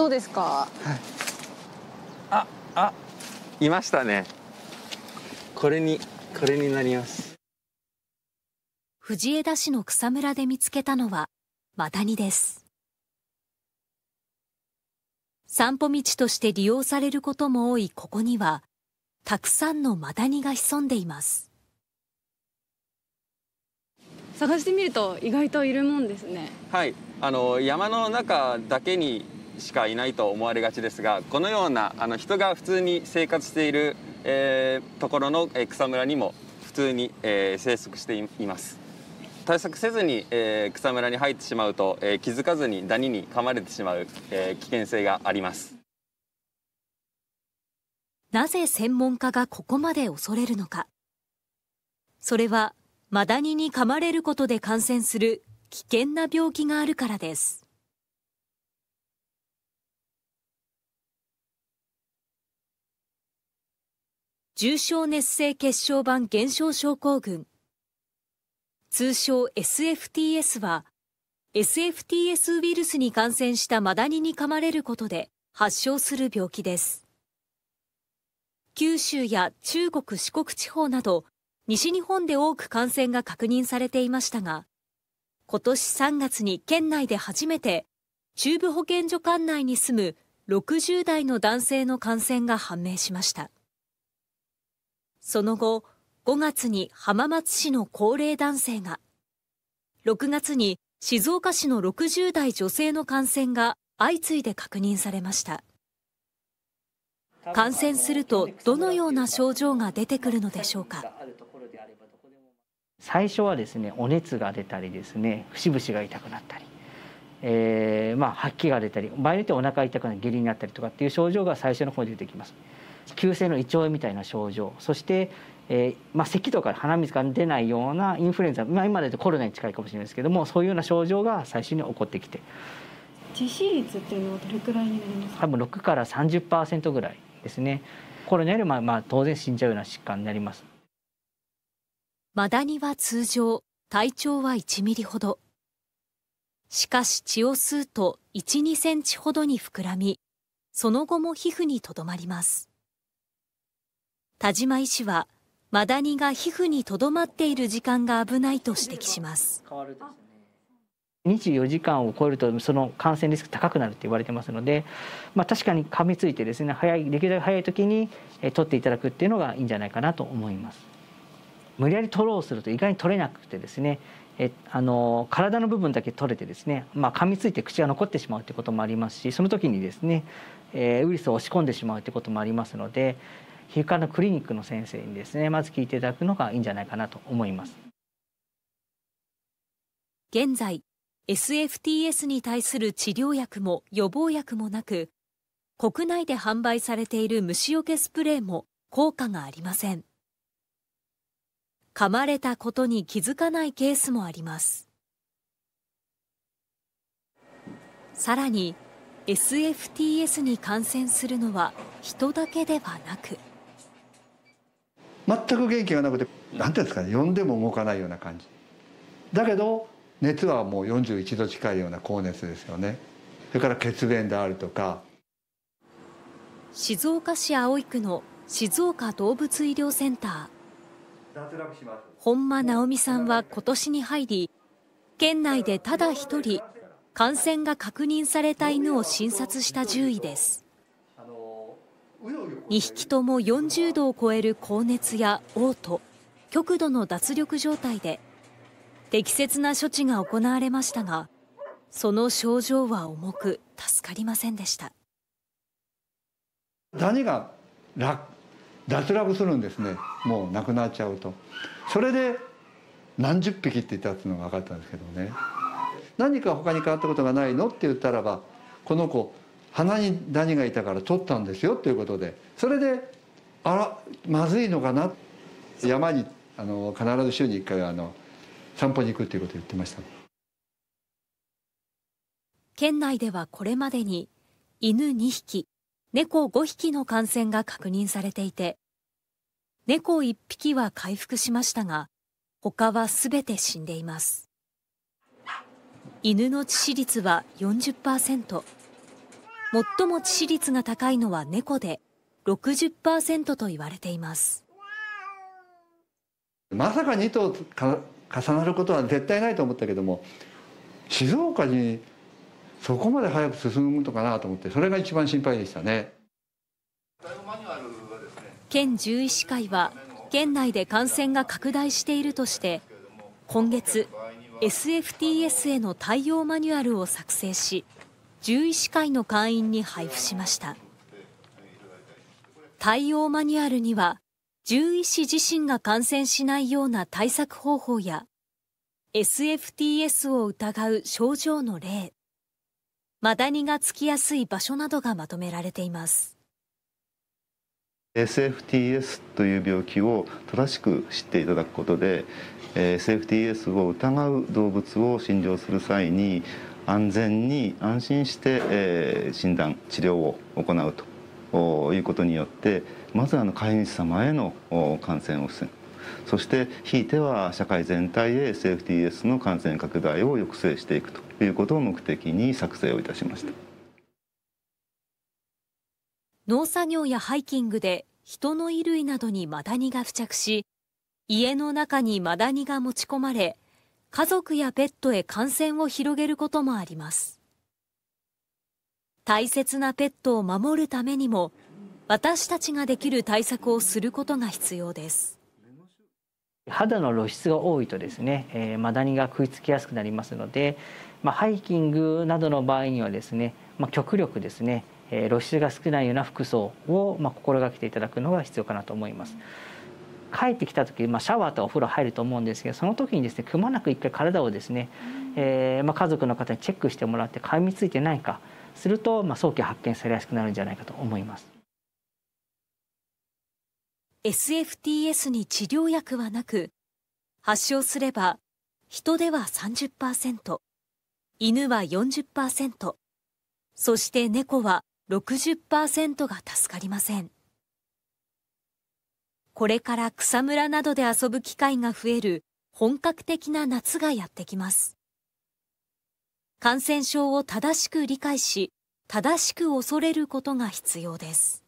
どうですか。あ、あ、いましたね。これに、これになります。藤枝市の草むらで見つけたのは、マダニです。散歩道として利用されることも多いここには、たくさんのマダニが潜んでいます。探してみると意外といるもんですね。はい、あの山の中だけにしかいないと思われがちですがこのようなあの人が普通に生活している、えー、ところの草むらにも普通に、えー、生息しています対策せずに、えー、草むらに入ってしまうと、えー、気づかずにダニに噛まれてしまう、えー、危険性がありますなぜ専門家がここまで恐れるのかそれはマダニに噛まれることで感染する危険な病気があるからです重症熱性血小板減少症候群通称 SFTS は SFTS ウイルスに感染したマダニに噛まれることで発症する病気です九州や中国四国地方など西日本で多く感染が確認されていましたが今年3月に県内で初めて中部保健所管内に住む60代の男性の感染が判明しましたその後、5月に浜松市の高齢男性が、6月に静岡市の60代女性の感染が相次いで確認されました。感染するとどのような症状が出てくるのでしょうか。最初はですね、お熱が出たりですね、節々が痛くなったり、えー、まあ、吐き気が出たり、場合によってお腹痛くなる、下痢になったりとかっていう症状が最初の方に出てきます。急性の胃腸炎みたいな症状そして、えーまあ、咳とか鼻水が出ないようなインフルエンザ、まあ、今でとコロナに近いかもしれないですけどもそういうような症状が最初に起こってきて致死率っていうのはどれくらいになりますか多分6から30%ぐらいですねコロナよりも、まあ、当然死んじゃうような疾患になりますマダニは通常体長は1ミリほどしかし血を吸うと12センチほどに膨らみその後も皮膚にとどまります田島医師はマダニが皮膚にとどまっている時間が危ないと指摘します24時間を超えるとその感染リスク高くなると言われてますので、まあ、確かに噛みついてですね早いできるだけ早い時に取っていただくっていうのがいいんじゃないかなと思います無理やり取ろうすると意外に取れなくてですねえあの体の部分だけ取れてですね、まあ、噛みついて口が残ってしまうということもありますしその時にですね、えー、ウイルスを押し込んでしまうということもありますので皮膚科のクリニックの先生にですねまず聞いていただくのがいいんじゃないかなと思います現在 SFTS に対する治療薬も予防薬もなく国内で販売されている虫除けスプレーも効果がありません噛まれたことに気づかないケースもありますさらに SFTS に感染するのは人だけではなく全く元気がなくて何ていうんですかね呼んでも動かないような感じだけど熱はもう41度近いような高熱ですよねそれから血便であるとか静岡市葵区の静岡動物医療センター本間直美さんは今年に入り県内でただ一人感染が確認された犬を診察した獣医です2匹とも40度を超える高熱や嘔吐、極度の脱力状態で、適切な処置が行われましたが、その症状は重く、助かりませんでした。ダニが脱落するんですね。もうなくなっちゃうと。それで何十匹って言ったっていうのが分かったんですけどね。何か他に変わったことがないのって言ったらば、この子花にダニがいたから取ったんですよということでそれであらまずいのかな山にあの必ず週に1回あの散歩に行くっていうことを言ってました県内ではこれまでに犬2匹猫5匹の感染が確認されていて猫1匹は回復しましたが他はすべて死んでいます犬の致死率は40%。最も致死率が高いのは猫で60%と言われていますまさか2頭重なることは絶対ないと思ったけども静岡にそこまで早く進むのかなと思ってそれが一番心配でしたね県獣医師会は県内で感染が拡大しているとして今月 SFTS への対応マニュアルを作成し獣医師会の会員に配布しました対応マニュアルには獣医師自身が感染しないような対策方法や SFTS を疑う症状の例マダニがつきやすい場所などがまとめられています SFTS という病気を正しく知っていただくことでえセーフティーエエスを疑う動物を診療する際に安全に安心して、え診断治療を行うということによってまずあの飼い主様への感染を防ぐそしてひいては社会全体へセーフテーエースの感染拡大を抑制していくということを目的に作成をいたしました農作業やハイキングで人の衣類などにマダニが付着し家の中にマダニが持ち込まれ、家族やペットへ感染を広げることもあります。大切なペットを守るためにも、私たちができる対策をすることが必要です。肌の露出が多いとですね、えー、マダニが食いつきやすくなりますので、まあ、ハイキングなどの場合にはですね、まあ、極力ですね、えー、露出が少ないような服装を、まあ、心がけていただくのが必要かなと思います。帰ってきた時、まあ、シャワーとお風呂入ると思うんですけどその時にですねくまなく一回体をですね、えー、まあ、家族の方にチェックしてもらって噛みついてないかすると、まあ、早期発見されやすくなるんじゃないかと思います。SFTS に治療薬はなく発症すれば人では30%犬は40%そして猫は60%が助かりません。これから草むらなどで遊ぶ機会が増える本格的な夏がやってきます。感染症を正しく理解し、正しく恐れることが必要です。